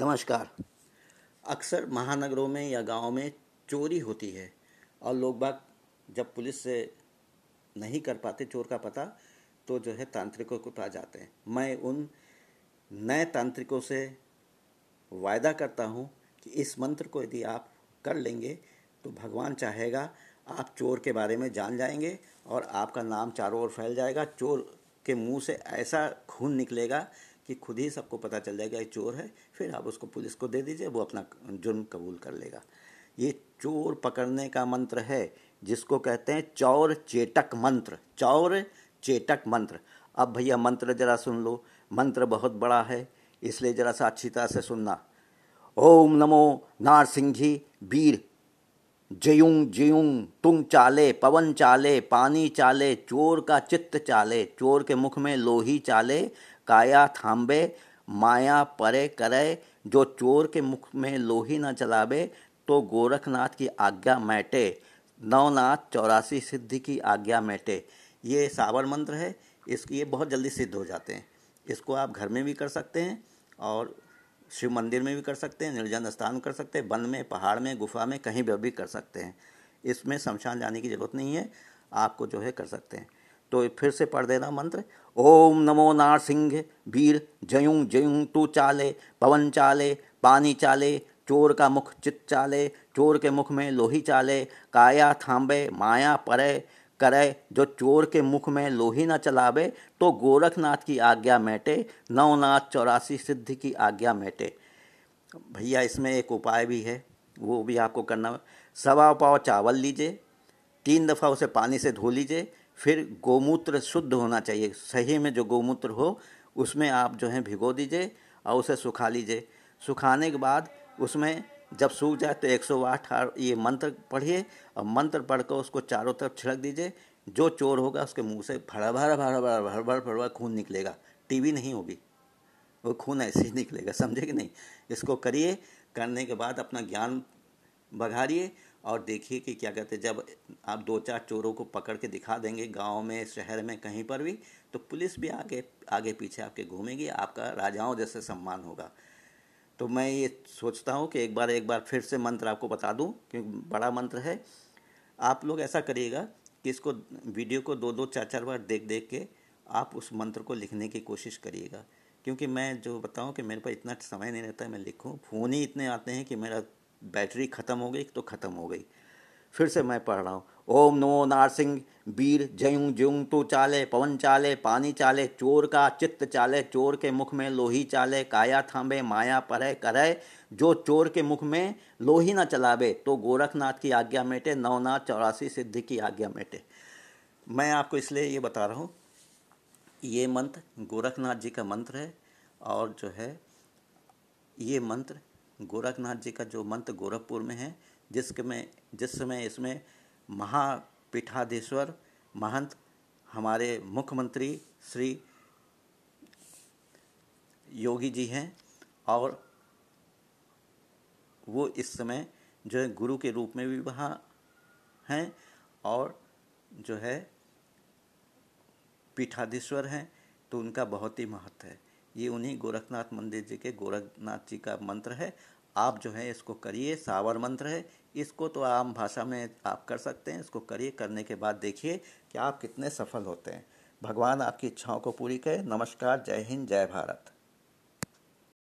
नमस्कार अक्सर महानगरों में या गांव में चोरी होती है और लोग बाग जब पुलिस से नहीं कर पाते चोर का पता तो जो है तांत्रिकों के पास जाते हैं मैं उन नए तांत्रिकों से वायदा करता हूँ कि इस मंत्र को यदि आप कर लेंगे तो भगवान चाहेगा आप चोर के बारे में जान जाएंगे और आपका नाम चारों ओर फैल जाएगा चोर के मुंह से ऐसा खून निकलेगा कि खुद ही सबको पता चल जाएगा ये चोर है फिर आप उसको पुलिस को दे दीजिए वो अपना जुर्म कबूल कर लेगा ये चोर पकड़ने का मंत्र है जिसको कहते हैं चौर चेटक मंत्र चौर चेटक मंत्र अब भैया मंत्र जरा सुन लो मंत्र बहुत बड़ा है इसलिए जरा सा अच्छी तरह से सुनना ओम नमो नारसिंघी वीर जयुंग जयुंग तुंग चाले पवन चाले पानी चाले चोर का चित्त चाले चोर के मुख में लोही चाले काया थाम्बे माया परे करे जो चोर के मुख में लोही न चलावे तो गोरखनाथ की आज्ञा मैटे नवनाथ चौरासी सिद्धि की आज्ञा मैटे ये सावर मंत्र है इसकी ये बहुत जल्दी सिद्ध हो जाते हैं इसको आप घर में भी कर सकते हैं और शिव मंदिर में भी कर सकते हैं निर्जन स्थान कर सकते हैं वन में पहाड़ में गुफा में कहीं पर भी कर सकते हैं इसमें शमशान जाने की ज़रूरत नहीं है आपको जो है कर सकते हैं तो फिर से पढ़ देना मंत्र ओम नमो नार सिंह वीर जयूं जयूं तू चाले पवन चाले पानी चाले चोर का मुख चित चाले चोर के मुख में लोही चाले काया थाम्बे माया परे करे जो चोर के मुख में लोही न चलावे तो गोरखनाथ की आज्ञा मेटे नवनाथ चौरासी सिद्धि की आज्ञा मेटे भैया इसमें एक उपाय भी है वो भी आपको करना सवा पाव चावल लीजिए तीन दफ़ा उसे पानी से धो लीजिए फिर गोमूत्र शुद्ध होना चाहिए सही में जो गोमूत्र हो उसमें आप जो है भिगो दीजिए और उसे सुखा लीजिए सुखाने के बाद उसमें जब सूख जाए तो एक सौ आठ ये मंत्र पढ़िए और मंत्र पढ़कर उसको चारों तरफ छिड़क दीजिए जो चोर होगा उसके मुंह से भरा भरा भरा भरा भर भर भर भर खून निकलेगा टीवी नहीं होगी वो खून ऐसे ही निकलेगा समझे कि नहीं इसको करिए करने के बाद अपना ज्ञान बघारिए और देखिए कि क्या कहते हैं जब आप दो चार चोरों को पकड़ के दिखा देंगे गांव में शहर में कहीं पर भी तो पुलिस भी आगे आगे पीछे आपके घूमेगी आपका राजाओं जैसे सम्मान होगा तो मैं ये सोचता हूँ कि एक बार एक बार फिर से मंत्र आपको बता दूँ क्योंकि बड़ा मंत्र है आप लोग ऐसा करिएगा कि इसको वीडियो को दो दो चार चार बार देख देख के आप उस मंत्र को लिखने की कोशिश करिएगा क्योंकि मैं जो बताऊँ कि मेरे पास इतना समय नहीं रहता है मैं लिखूँ फ़ोन ही इतने आते हैं कि मेरा बैटरी ख़त्म हो गई तो ख़त्म हो गई फिर से मैं पढ़ रहा हूँ ओम नमो नारसिंह वीर जयूं जयूं तू तो चाले पवन चाले पानी चाले चोर का चित्त चाले चोर के मुख में लोही चाले काया थामे माया परे करे जो चोर के मुख में लोही ना चलावे तो गोरखनाथ की आज्ञा मेटे नवनाथ चौरासी सिद्धि की आज्ञा मेटे मैं आपको इसलिए ये बता रहा हूँ ये मंत्र गोरखनाथ जी का मंत्र है और जो है ये मंत्र गोरखनाथ जी का जो मंत्र गोरखपुर में है जिसके में जिस समय इसमें महापीठाधीश्वर महंत हमारे मुख्यमंत्री श्री योगी जी हैं और वो इस समय जो है गुरु के रूप में भी वहाँ हैं और जो है पीठाधीश्वर हैं तो उनका बहुत ही महत्व है ये उन्हीं गोरखनाथ मंदिर जी के गोरखनाथ जी का मंत्र है आप जो है इसको करिए सावर मंत्र है इसको तो आम भाषा में आप कर सकते हैं इसको करिए करने के बाद देखिए कि आप कितने सफल होते हैं भगवान आपकी इच्छाओं को पूरी करें नमस्कार जय हिंद जय भारत